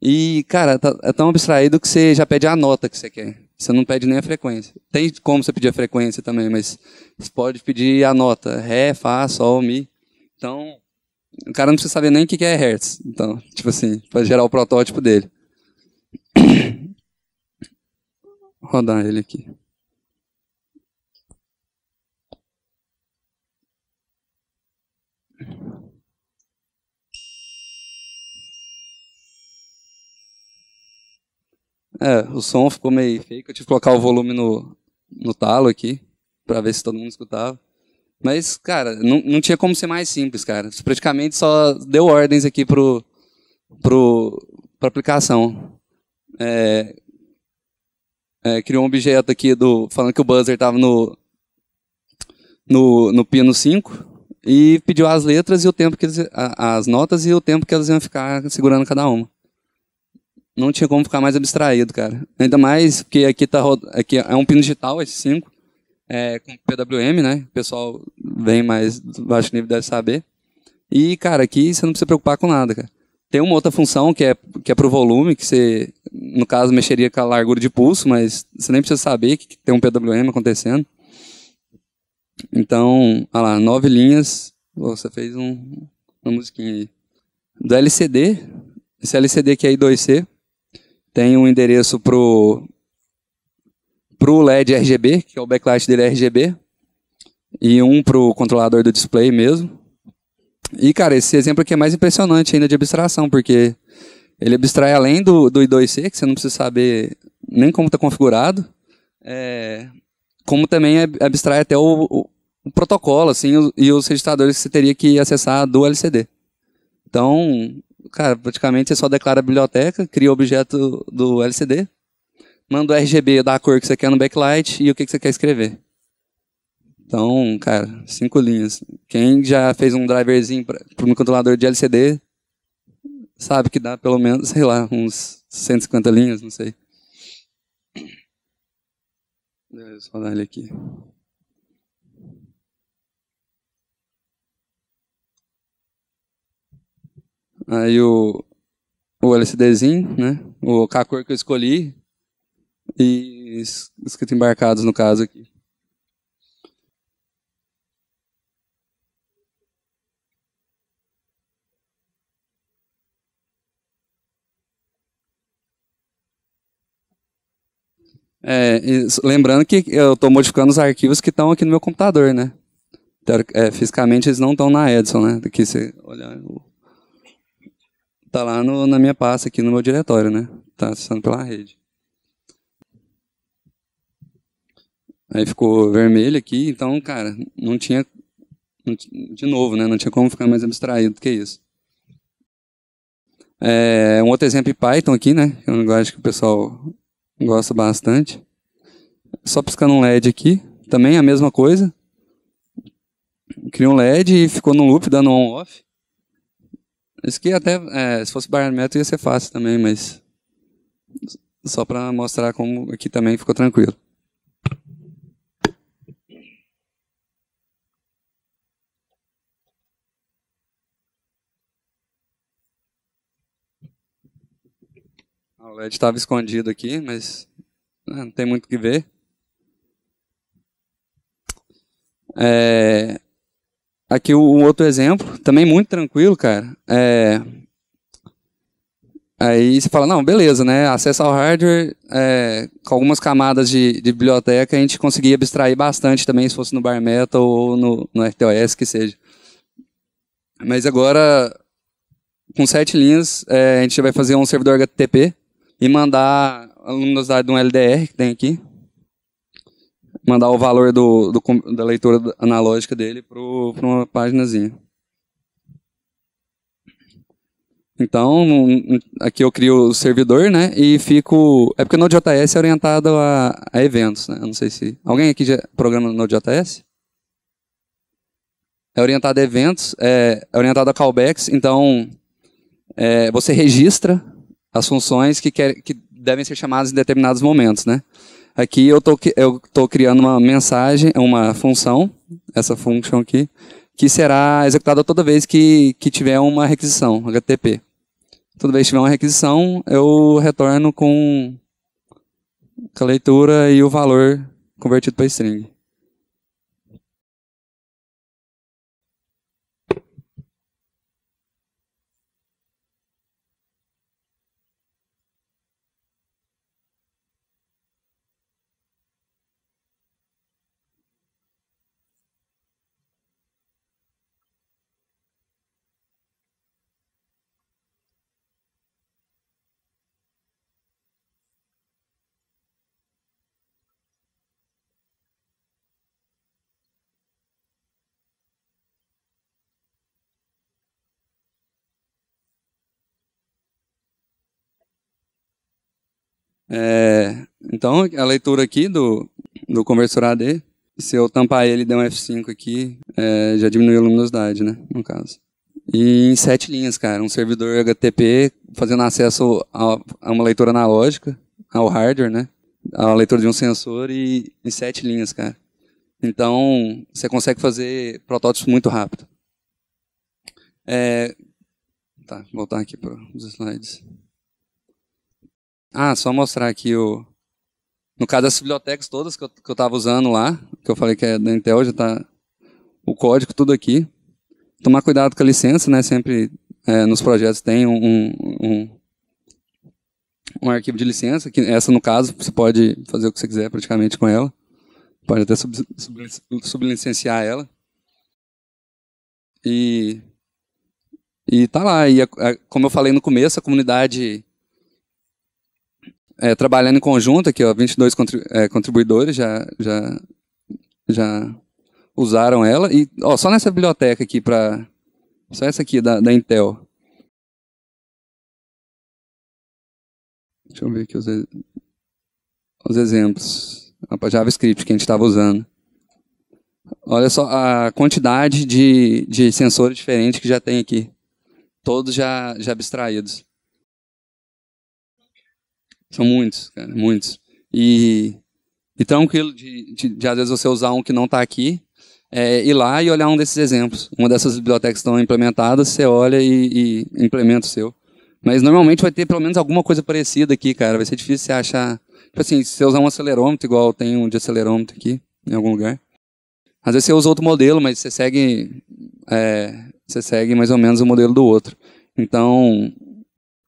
E, cara, tá, é tão abstraído que você já pede a nota que você quer. Você não pede nem a frequência. Tem como você pedir a frequência também, mas você pode pedir a nota. Ré, Fá, Sol, Mi. Então, o cara não precisa saber nem o que é Hertz. Então, tipo assim, para gerar o protótipo dele. Rodar ele aqui. É, o som ficou meio feio, eu tive que colocar o volume no, no talo aqui, para ver se todo mundo escutava. Mas, cara, não, não tinha como ser mais simples, cara. praticamente só deu ordens aqui pro, pro, pra aplicação. É, é, criou um objeto aqui do falando que o buzzer estava no, no, no pino 5 e pediu as letras e o tempo que eles, as notas e o tempo que elas iam ficar segurando cada uma não tinha como ficar mais abstraído, cara. Ainda mais porque aqui tá aqui é um pino digital, esse 5, é, com PWM, né? O pessoal vem mais do baixo nível deve saber. E, cara, aqui você não precisa preocupar com nada, cara. Tem uma outra função que é, que é pro volume, que você, no caso, mexeria com a largura de pulso, mas você nem precisa saber que tem um PWM acontecendo. Então, olha lá, nove linhas. Você fez um, uma musiquinha aí. Do LCD, esse LCD aqui é I2C, tem um endereço pro pro LED RGB, que é o backlight dele é RGB, e um pro controlador do display mesmo. E cara, esse exemplo aqui é mais impressionante ainda de abstração, porque ele abstrai além do, do I2C, que você não precisa saber nem como está configurado, é, como também abstrai até o, o, o protocolo assim, o, e os registradores que você teria que acessar do LCD. Então, cara, praticamente você só declara a biblioteca, cria o objeto do LCD, manda o RGB da cor que você quer no backlight e o que, que você quer escrever. Então, cara, cinco linhas. Quem já fez um driverzinho para um controlador de LCD sabe que dá pelo menos, sei lá, uns 150 linhas, não sei. Deixa eu só dar ele aqui. Aí o, o LCDzinho, né? O, a cor que eu escolhi. E escrito embarcados no caso aqui. É, lembrando que eu estou modificando os arquivos que estão aqui no meu computador, né? É, fisicamente eles não estão na Edison, né? Aqui você olhar. Tá lá no, na minha pasta aqui no meu diretório, né? Tá acessando pela rede. Aí ficou vermelho aqui, então, cara, não tinha. Não, de novo, né? Não tinha como ficar mais abstraído que isso. É, um outro exemplo em Python aqui, né? É uma linguagem que o pessoal gosta bastante. Só piscando um LED aqui, também é a mesma coisa. Cria um LED e ficou no loop dando on-off. Isso que até, é, se fosse Bayern Metal ia ser fácil também, mas só para mostrar como aqui também ficou tranquilo. Ah, o LED estava escondido aqui, mas ah, não tem muito o que ver. É, Aqui um outro exemplo, também muito tranquilo, cara. É... Aí você fala, não, beleza, né? Acesso ao hardware, é, com algumas camadas de, de, biblioteca, a gente conseguia abstrair bastante também, se fosse no Bar Metal ou no, no RTOS, que seja. Mas agora, com sete linhas, é, a gente vai fazer um servidor HTTP e mandar a luminosidade de um LDR que tem aqui, mandar o valor do, do da leitura analógica dele para uma paginazinha. Então, aqui eu crio o servidor, né? E fico. É porque o Node.js é orientado a, a eventos, né? Eu não sei se. Alguém aqui já programa Node.js? É orientado a eventos, é, é orientado a callbacks, então é, você registra as funções que, quer, que devem ser chamadas em determinados momentos, né? Aqui eu tô, eu tô criando uma mensagem, uma função, essa function aqui, que será executada toda vez que, que tiver uma requisição, HTTP. Toda vez que tiver uma requisição, eu retorno com a leitura e o valor convertido para string. É, então, a leitura aqui do, do conversor AD, se eu tampar ele e der um F5 aqui, é, já diminuiu a luminosidade, né, no caso. E em sete linhas, cara, um servidor HTTP fazendo acesso a, a uma leitura analógica, ao hardware, né, a leitura de um sensor e em sete linhas, cara. Então, você consegue fazer protótipos muito rápido. É, tá, voltar aqui para os slides. Ah, só mostrar aqui o. No caso das bibliotecas todas que eu, que eu usando lá, que eu falei que é da Intel, já está o código tudo aqui. Tomar cuidado com a licença, né? Sempre é, nos projetos tem um, um, um, arquivo de licença, que essa no caso você pode fazer o que você quiser praticamente com ela. Pode até sub, sub, sublicenciar ela. E e tá lá. E a, a, como eu falei no começo, a comunidade é, trabalhando em conjunto aqui, ó, 22 contribu é, contribuidores já, já, já usaram ela. E ó, só nessa biblioteca aqui, pra, só essa aqui da, da Intel. Deixa eu ver aqui os, os exemplos. A JavaScript que a gente estava usando. Olha só a quantidade de, de sensores diferentes que já tem aqui. Todos já, já abstraídos. São muitos, cara, muitos. E, e tranquilo de, de, de às vezes você usar um que não está aqui, é, ir lá e olhar um desses exemplos. Uma dessas bibliotecas estão implementadas, você olha e, e, implementa o seu. Mas normalmente vai ter pelo menos alguma coisa parecida aqui, cara. Vai ser difícil você achar. Tipo assim, se você usar um acelerômetro, igual tem um de acelerômetro aqui, em algum lugar. Às vezes você usa outro modelo, mas você segue, é, você segue mais ou menos o modelo do outro. Então,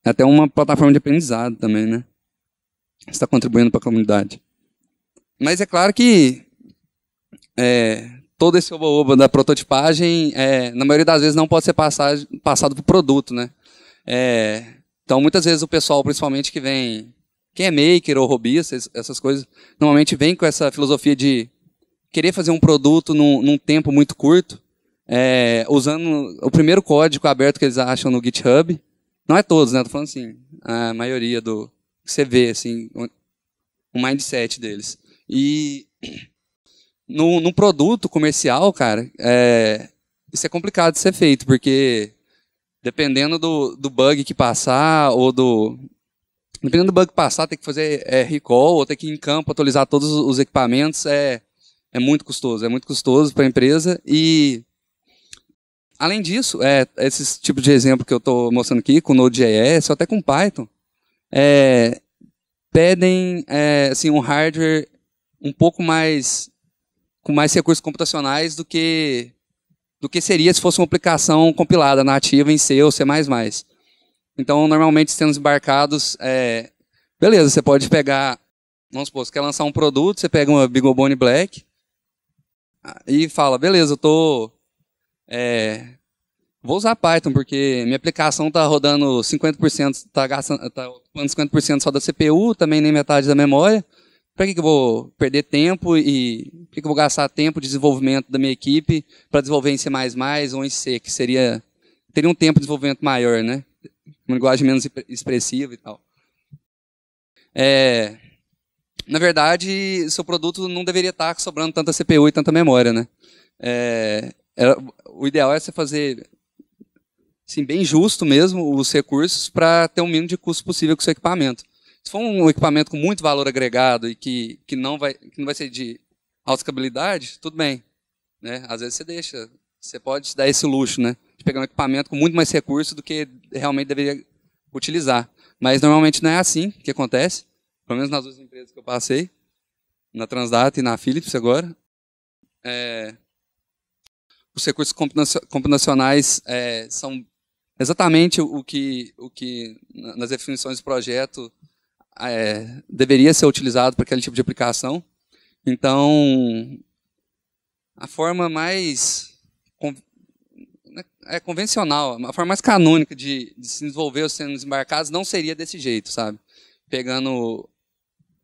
é até uma plataforma de aprendizado também, né? está contribuindo para a comunidade. Mas é claro que é, todo esse oba-oba da prototipagem, é, na maioria das vezes, não pode ser passado, passado para o produto. Né? É, então, muitas vezes, o pessoal, principalmente que vem, quem é maker ou hobbyista, essas coisas, normalmente vem com essa filosofia de querer fazer um produto num, num tempo muito curto, é, usando o primeiro código aberto que eles acham no GitHub. Não é todos, né? Estou falando assim, a maioria do, você vê assim o mindset deles. E no, no produto comercial, cara, é, isso é complicado de ser feito, porque dependendo do, do bug que passar, ou do. Dependendo do bug que passar, tem que fazer é, recall, ou tem que ir em campo atualizar todos os equipamentos, é, é muito custoso. É muito custoso para a empresa. E, além disso, é, esses tipos de exemplo que eu estou mostrando aqui, com Node.js, ou até com Python, é, pedem é, assim, um hardware um pouco mais com mais recursos computacionais do que do que seria se fosse uma aplicação compilada nativa em C ou C++. Então, normalmente, sendo embarcados, é, beleza, você pode pegar, vamos supor, você quer lançar um produto, você pega uma bone Black ah, e fala, beleza, eu estou é, Vou usar Python, porque minha aplicação está rodando 50%, está gastando tá ocupando 50% só da CPU, também nem metade da memória. Para que, que eu vou perder tempo e para que, que eu vou gastar tempo de desenvolvimento da minha equipe para desenvolver em C ou em C, que seria. teria um tempo de desenvolvimento maior, né? Uma linguagem menos expressiva e tal. É, na verdade, seu produto não deveria estar tá sobrando tanta CPU e tanta memória, né? É, era, é, o ideal é você fazer assim, bem justo mesmo os recursos para ter o mínimo de custo possível com o seu equipamento. Se for um equipamento com muito valor agregado e que, que, não, vai, que não vai ser de alta escalabilidade, tudo bem. Né? Às vezes você deixa, você pode dar esse luxo, né? De pegar um equipamento com muito mais recurso do que realmente deveria utilizar. Mas normalmente não é assim que acontece, pelo menos nas duas empresas que eu passei, na Transdata e na Philips agora. É, os recursos computacionais é, são exatamente o que, o que nas definições do projeto é, deveria ser utilizado para aquele tipo de aplicação. Então, a forma mais né, é convencional, a forma mais canônica de, de se desenvolver os sistemas embarcados não seria desse jeito, sabe? Pegando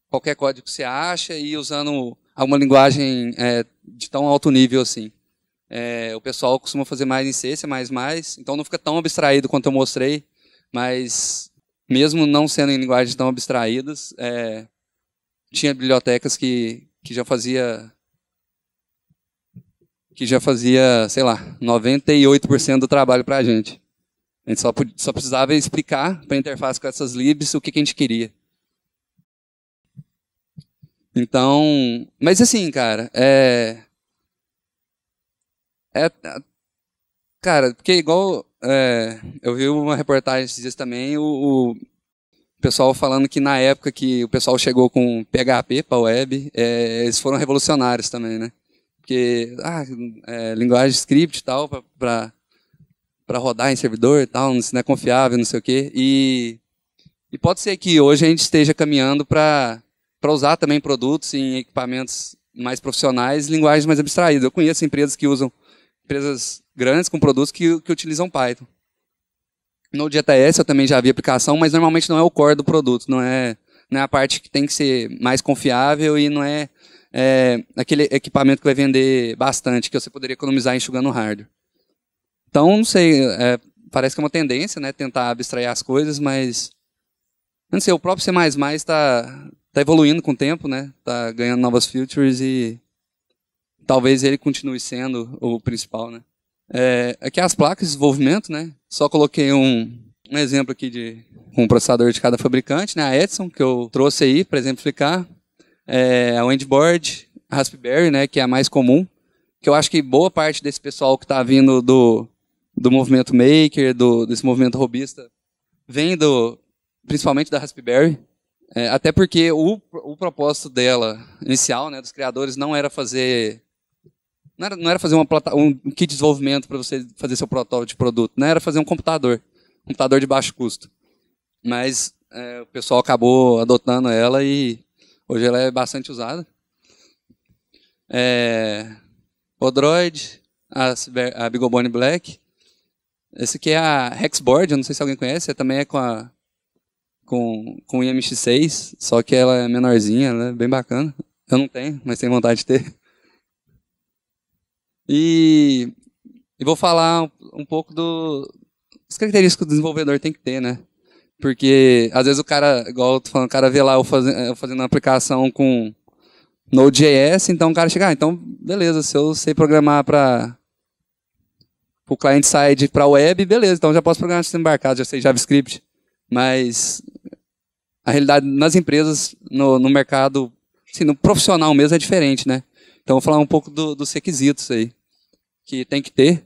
qualquer código que você acha e usando alguma linguagem é, de tão alto nível assim. É, o pessoal costuma fazer mais em C, C++, então não fica tão abstraído quanto eu mostrei, mas mesmo não sendo em linguagens tão abstraídas, é, tinha bibliotecas que, que já fazia que já fazia, sei lá, 98% do trabalho para a gente. A gente só, podia, só precisava explicar para a interface com essas libs o que, que a gente queria. Então, mas assim, cara, é, é, é, cara, porque igual é, eu vi uma reportagem esses dias também, o, o, pessoal falando que na época que o pessoal chegou com PHP para web, é, eles foram revolucionários também, né? Porque ah, é, linguagem script e tal para para rodar em servidor e tal, não é confiável, não sei o quê. E, e pode ser que hoje a gente esteja caminhando para para usar também produtos em equipamentos mais profissionais, linguagens mais abstraídas. Eu conheço empresas que usam empresas grandes com produtos que, que utilizam Python. No JTS eu também já vi aplicação, mas normalmente não é o core do produto, não é, não é a parte que tem que ser mais confiável e não é, é aquele equipamento que vai vender bastante, que você poderia economizar enxugando hardware. Então, não sei, é, parece que é uma tendência, né, tentar abstrair as coisas, mas não sei, o próprio C++ está tá evoluindo com o tempo, né, tá ganhando novas features e talvez ele continue sendo o principal, né? É, aqui é as placas de desenvolvimento, né? Só coloquei um, um exemplo aqui de um processador de cada fabricante, né? A Edison que eu trouxe aí para exemplificar. É, a Windboard, a Raspberry, né? Que é a mais comum. Que eu acho que boa parte desse pessoal que está vindo do, do movimento maker, do, desse movimento robista, vem do, principalmente da Raspberry. É, até porque o, o propósito dela inicial, né? Dos criadores, não era fazer não era, não era fazer uma plata, um kit de desenvolvimento para você fazer seu protótipo de produto, não né? era fazer um computador, um computador de baixo custo. Mas é, o pessoal acabou adotando ela e hoje ela é bastante usada. É, o Droid, a, a Bigobone Black. Esse aqui é a Hexboard, eu não sei se alguém conhece, também é com a com, com IMX6, só que ela é menorzinha, né? bem bacana. Eu não tenho, mas tenho vontade de ter. E, e vou falar um, um pouco do, das características que o desenvolvedor tem que ter, né? Porque às vezes o cara, igual eu tô falando, o cara vê lá eu, faz, eu fazendo uma aplicação com Node.js, então o cara chega, ah, então beleza, se eu sei programar para o client side para web, beleza, então já posso programar sistema embarcado, já sei JavaScript. Mas a realidade nas empresas, no, no mercado, assim, no profissional mesmo é diferente, né? Então vou falar um pouco do, dos requisitos aí que tem que ter,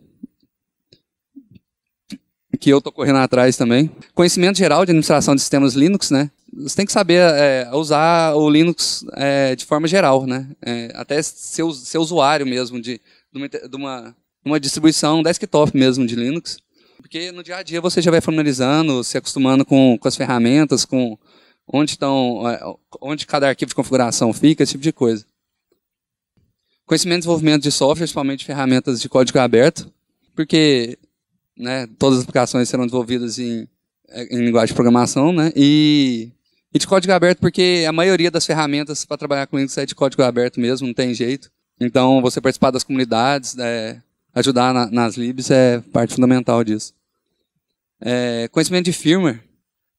que eu estou correndo atrás também. Conhecimento geral de administração de sistemas Linux, né? Você tem que saber é, usar o Linux é, de forma geral, né? É, até ser, ser usuário mesmo de, de, uma, uma distribuição desktop mesmo de Linux. Porque no dia a dia você já vai formalizando, se acostumando com, com as ferramentas, com onde estão, é, onde cada arquivo de configuração fica, esse tipo de coisa. Conhecimento e desenvolvimento de software, principalmente ferramentas de código aberto, porque né, todas as aplicações serão desenvolvidas em, é, em linguagem de programação, né, e, e de código aberto porque a maioria das ferramentas para trabalhar com Linux é de código aberto mesmo, não tem jeito. Então, você participar das comunidades, é, ajudar na, nas libs é parte fundamental disso. É, conhecimento de firmware,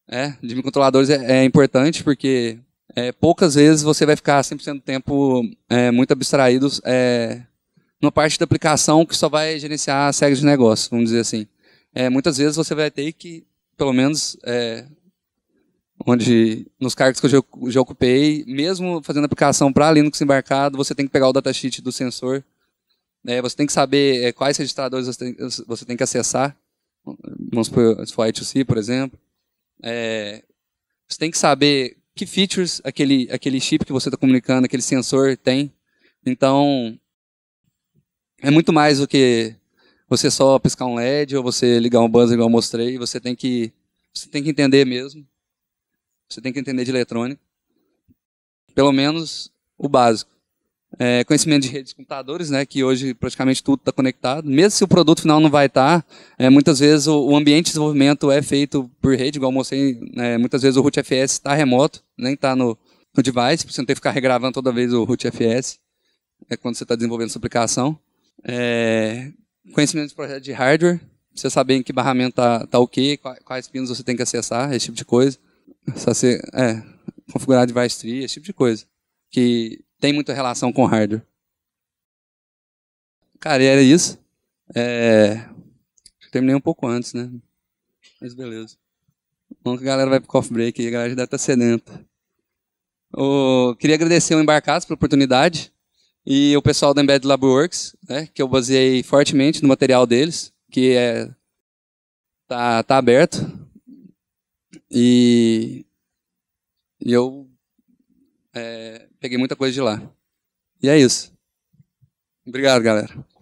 é, de microcontroladores é, é importante porque é, poucas vezes você vai ficar 100% do tempo é, muito abstraído é, numa parte da aplicação que só vai gerenciar as regras de negócio, vamos dizer assim. É, muitas vezes você vai ter que, pelo menos é, onde nos cargos que eu já ocupei, mesmo fazendo aplicação para Linux embarcado, você tem que pegar o datasheet do sensor, né, você tem que saber é, quais registradores você tem, você tem que acessar, vamos supor, se for I2C, por exemplo. É, você tem que saber que features aquele, aquele chip que você está comunicando, aquele sensor tem. Então, é muito mais do que você só piscar um LED ou você ligar um buzzer igual eu mostrei. Você tem que, você tem que entender mesmo. Você tem que entender de eletrônica. Pelo menos o básico é, conhecimento de redes de computadores, né, que hoje praticamente tudo está conectado. Mesmo se o produto final não vai estar, tá, é, muitas vezes o, o, ambiente de desenvolvimento é feito por rede, igual eu mostrei, é, muitas vezes o root FS está remoto, nem está no, no device, para você não ter que ficar regravando toda vez o root FS, é quando você está desenvolvendo sua aplicação. É, conhecimento de projeto de hardware, você saber em que barramento está tá o quê, quais pinos você tem que acessar, esse tipo de coisa. Só você, é, configurar device tree, esse tipo de coisa. Que tem muita relação com hardware. Cara, e era isso. É... Terminei um pouco antes, né? Mas beleza. Vamos que a galera vai pro coffee break a galera já deve estar tá sedenta. queria agradecer o Embarcados pela oportunidade e o pessoal da Embedded Works, né, que eu baseei fortemente no material deles, que é tá, tá aberto. E, e eu é, Peguei muita coisa de lá. E é isso. Obrigado, galera.